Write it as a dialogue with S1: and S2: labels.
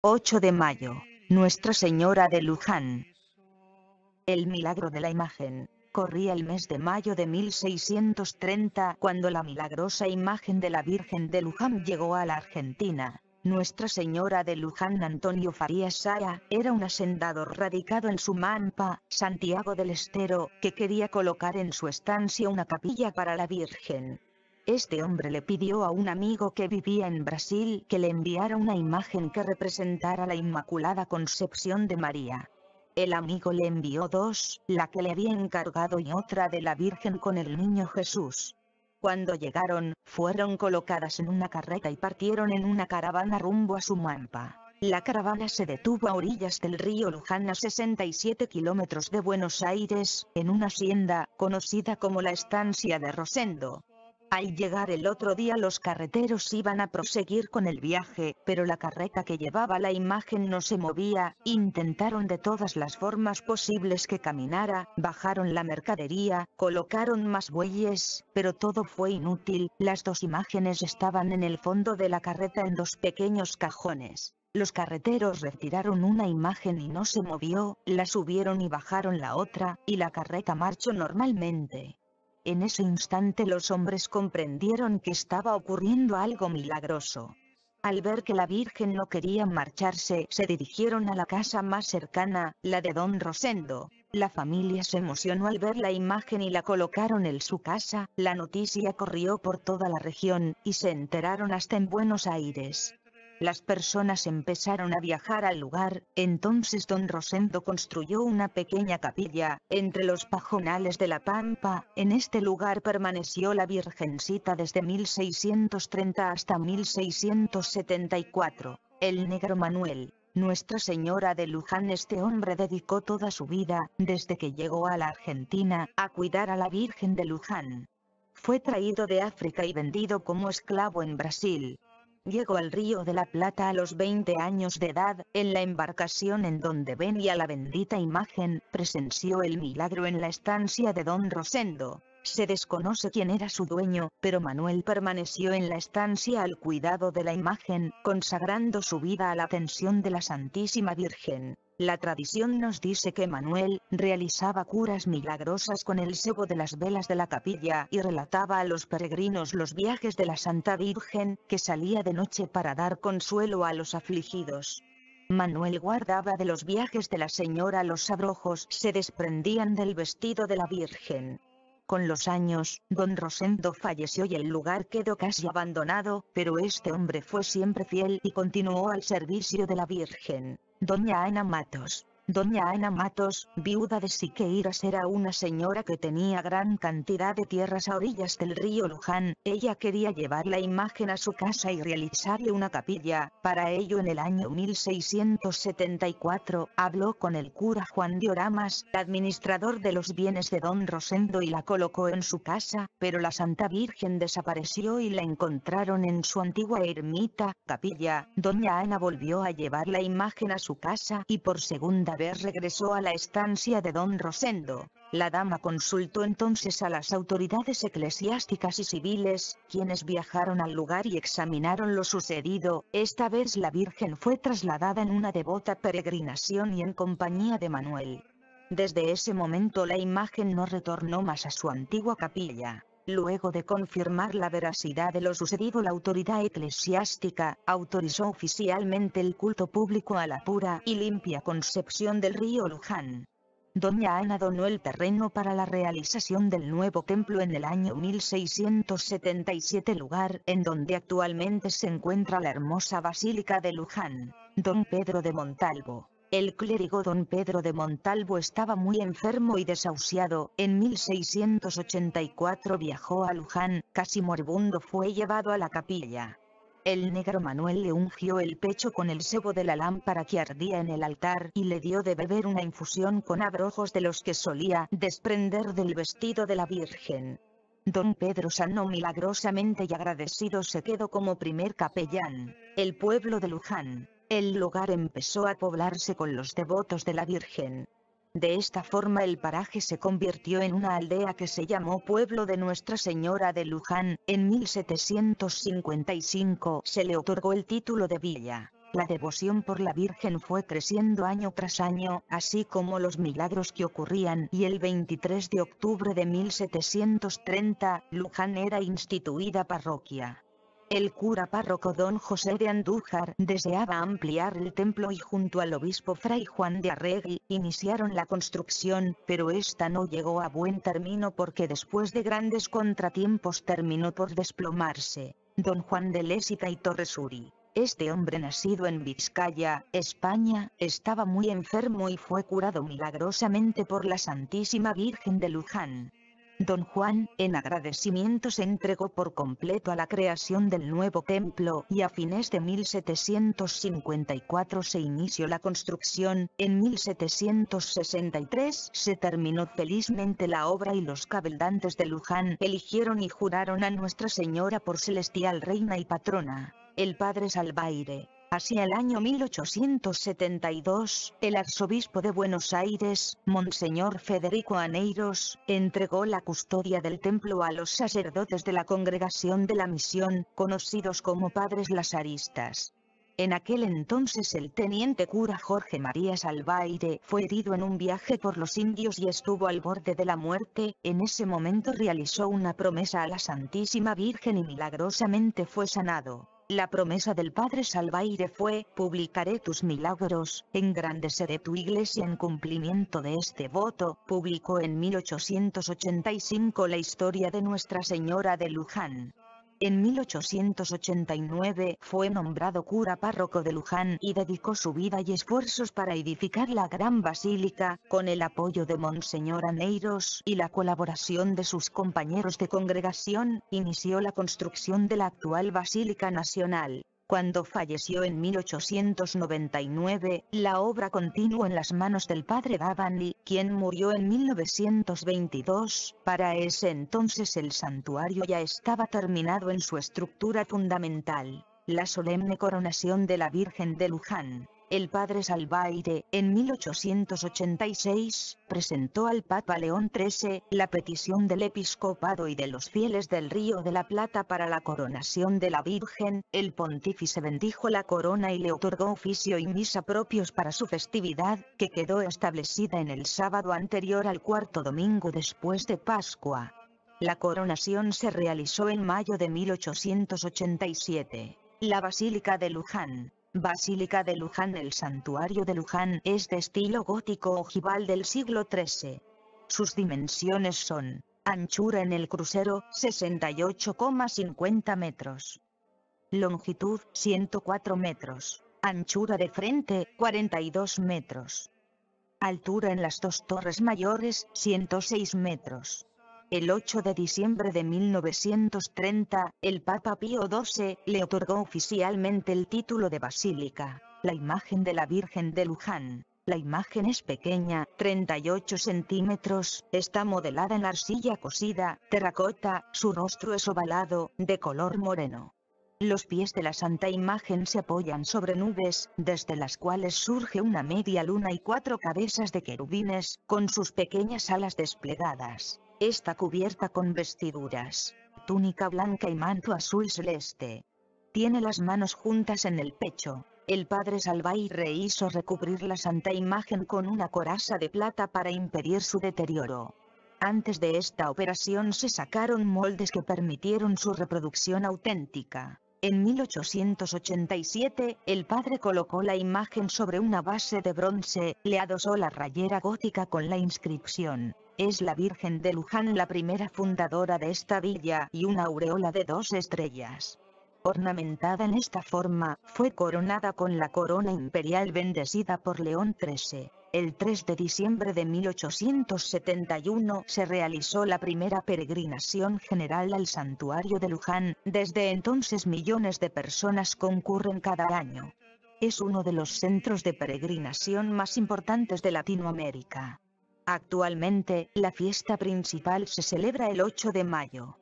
S1: 8 de mayo, Nuestra Señora de Luján. El milagro de la imagen. Corría el mes de mayo de 1630 cuando la milagrosa imagen de la Virgen de Luján llegó a la Argentina. Nuestra Señora de Luján Antonio Farías Saya era un hacendado radicado en Sumampa, Santiago del Estero, que quería colocar en su estancia una capilla para la Virgen. Este hombre le pidió a un amigo que vivía en Brasil que le enviara una imagen que representara la Inmaculada Concepción de María. El amigo le envió dos, la que le había encargado y otra de la Virgen con el niño Jesús. Cuando llegaron, fueron colocadas en una carreta y partieron en una caravana rumbo a mampa. La caravana se detuvo a orillas del río Luján a 67 kilómetros de Buenos Aires, en una hacienda, conocida como la Estancia de Rosendo. Al llegar el otro día los carreteros iban a proseguir con el viaje, pero la carreta que llevaba la imagen no se movía, intentaron de todas las formas posibles que caminara, bajaron la mercadería, colocaron más bueyes, pero todo fue inútil, las dos imágenes estaban en el fondo de la carreta en dos pequeños cajones. Los carreteros retiraron una imagen y no se movió, la subieron y bajaron la otra, y la carreta marchó normalmente. En ese instante los hombres comprendieron que estaba ocurriendo algo milagroso. Al ver que la Virgen no quería marcharse, se dirigieron a la casa más cercana, la de don Rosendo. La familia se emocionó al ver la imagen y la colocaron en su casa, la noticia corrió por toda la región, y se enteraron hasta en Buenos Aires. Las personas empezaron a viajar al lugar, entonces don Rosendo construyó una pequeña capilla, entre los pajonales de la Pampa, en este lugar permaneció la Virgencita desde 1630 hasta 1674. El negro Manuel, nuestra Señora de Luján este hombre dedicó toda su vida, desde que llegó a la Argentina, a cuidar a la Virgen de Luján. Fue traído de África y vendido como esclavo en Brasil. Llegó al Río de la Plata a los 20 años de edad, en la embarcación en donde venía la bendita imagen, presenció el milagro en la estancia de Don Rosendo, se desconoce quién era su dueño, pero Manuel permaneció en la estancia al cuidado de la imagen, consagrando su vida a la atención de la Santísima Virgen. La tradición nos dice que Manuel realizaba curas milagrosas con el sebo de las velas de la capilla y relataba a los peregrinos los viajes de la Santa Virgen, que salía de noche para dar consuelo a los afligidos. Manuel guardaba de los viajes de la señora los abrojos se desprendían del vestido de la Virgen. Con los años, don Rosendo falleció y el lugar quedó casi abandonado, pero este hombre fue siempre fiel y continuó al servicio de la Virgen. Doña Ana Matos Doña Ana Matos, viuda de Siqueiras era una señora que tenía gran cantidad de tierras a orillas del río Luján, ella quería llevar la imagen a su casa y realizarle una capilla, para ello en el año 1674, habló con el cura Juan de Oramas, administrador de los bienes de don Rosendo y la colocó en su casa, pero la Santa Virgen desapareció y la encontraron en su antigua ermita, capilla, Doña Ana volvió a llevar la imagen a su casa y por segunda vez regresó a la estancia de don Rosendo. La dama consultó entonces a las autoridades eclesiásticas y civiles, quienes viajaron al lugar y examinaron lo sucedido. Esta vez la Virgen fue trasladada en una devota peregrinación y en compañía de Manuel. Desde ese momento la imagen no retornó más a su antigua capilla. Luego de confirmar la veracidad de lo sucedido la autoridad eclesiástica autorizó oficialmente el culto público a la pura y limpia concepción del río Luján. Doña Ana donó el terreno para la realización del nuevo templo en el año 1677 lugar en donde actualmente se encuentra la hermosa Basílica de Luján, Don Pedro de Montalvo. El clérigo don Pedro de Montalvo estaba muy enfermo y desahuciado, en 1684 viajó a Luján, casi moribundo fue llevado a la capilla. El negro Manuel le ungió el pecho con el sebo de la lámpara que ardía en el altar y le dio de beber una infusión con abrojos de los que solía desprender del vestido de la Virgen. Don Pedro sanó milagrosamente y agradecido se quedó como primer capellán. El pueblo de Luján, el lugar empezó a poblarse con los devotos de la Virgen. De esta forma el paraje se convirtió en una aldea que se llamó Pueblo de Nuestra Señora de Luján. En 1755 se le otorgó el título de villa. La devoción por la Virgen fue creciendo año tras año, así como los milagros que ocurrían y el 23 de octubre de 1730, Luján era instituida parroquia. El cura párroco don José de Andújar deseaba ampliar el templo y junto al obispo fray Juan de Arregui, iniciaron la construcción, pero esta no llegó a buen término porque después de grandes contratiempos terminó por desplomarse. Don Juan de Lésita y Torresuri. Este hombre nacido en Vizcaya, España, estaba muy enfermo y fue curado milagrosamente por la Santísima Virgen de Luján. Don Juan, en agradecimiento se entregó por completo a la creación del nuevo templo y a fines de 1754 se inició la construcción, en 1763 se terminó felizmente la obra y los cabeldantes de Luján eligieron y juraron a Nuestra Señora por celestial reina y patrona. El padre Salvaire, Hacia el año 1872, el arzobispo de Buenos Aires, Monseñor Federico Aneiros, entregó la custodia del templo a los sacerdotes de la Congregación de la Misión, conocidos como Padres Lazaristas. En aquel entonces el teniente cura Jorge María Salvaire fue herido en un viaje por los indios y estuvo al borde de la muerte, en ese momento realizó una promesa a la Santísima Virgen y milagrosamente fue sanado. La promesa del Padre Salvaire fue, publicaré tus milagros, engrandeceré tu iglesia en cumplimiento de este voto, publicó en 1885 la historia de Nuestra Señora de Luján. En 1889 fue nombrado cura párroco de Luján y dedicó su vida y esfuerzos para edificar la gran basílica, con el apoyo de Monseñor Aneiros y la colaboración de sus compañeros de congregación, inició la construcción de la actual Basílica Nacional. Cuando falleció en 1899, la obra continuó en las manos del padre Dabani, quien murió en 1922. Para ese entonces el santuario ya estaba terminado en su estructura fundamental, la solemne coronación de la Virgen de Luján. El padre Salvaire, en 1886, presentó al Papa León XIII la petición del episcopado y de los fieles del Río de la Plata para la coronación de la Virgen, el pontífice bendijo la corona y le otorgó oficio y misa propios para su festividad, que quedó establecida en el sábado anterior al cuarto domingo después de Pascua. La coronación se realizó en mayo de 1887. La Basílica de Luján. Basílica de Luján El santuario de Luján es de estilo gótico ojival del siglo XIII. Sus dimensiones son, anchura en el crucero, 68,50 metros. Longitud, 104 metros. Anchura de frente, 42 metros. Altura en las dos torres mayores, 106 metros. El 8 de diciembre de 1930, el Papa Pío XII le otorgó oficialmente el título de basílica. La imagen de la Virgen de Luján, la imagen es pequeña, 38 centímetros, está modelada en arcilla cosida, terracota, su rostro es ovalado, de color moreno. Los pies de la santa imagen se apoyan sobre nubes, desde las cuales surge una media luna y cuatro cabezas de querubines, con sus pequeñas alas desplegadas. Está cubierta con vestiduras, túnica blanca y manto azul celeste. Tiene las manos juntas en el pecho. El padre Salvaire hizo recubrir la santa imagen con una coraza de plata para impedir su deterioro. Antes de esta operación se sacaron moldes que permitieron su reproducción auténtica. En 1887, el padre colocó la imagen sobre una base de bronce, le adosó la rayera gótica con la inscripción es la Virgen de Luján la primera fundadora de esta villa y una aureola de dos estrellas. Ornamentada en esta forma, fue coronada con la corona imperial bendecida por León XIII. El 3 de diciembre de 1871 se realizó la primera peregrinación general al santuario de Luján, desde entonces millones de personas concurren cada año. Es uno de los centros de peregrinación más importantes de Latinoamérica. Actualmente, la fiesta principal se celebra el 8 de mayo.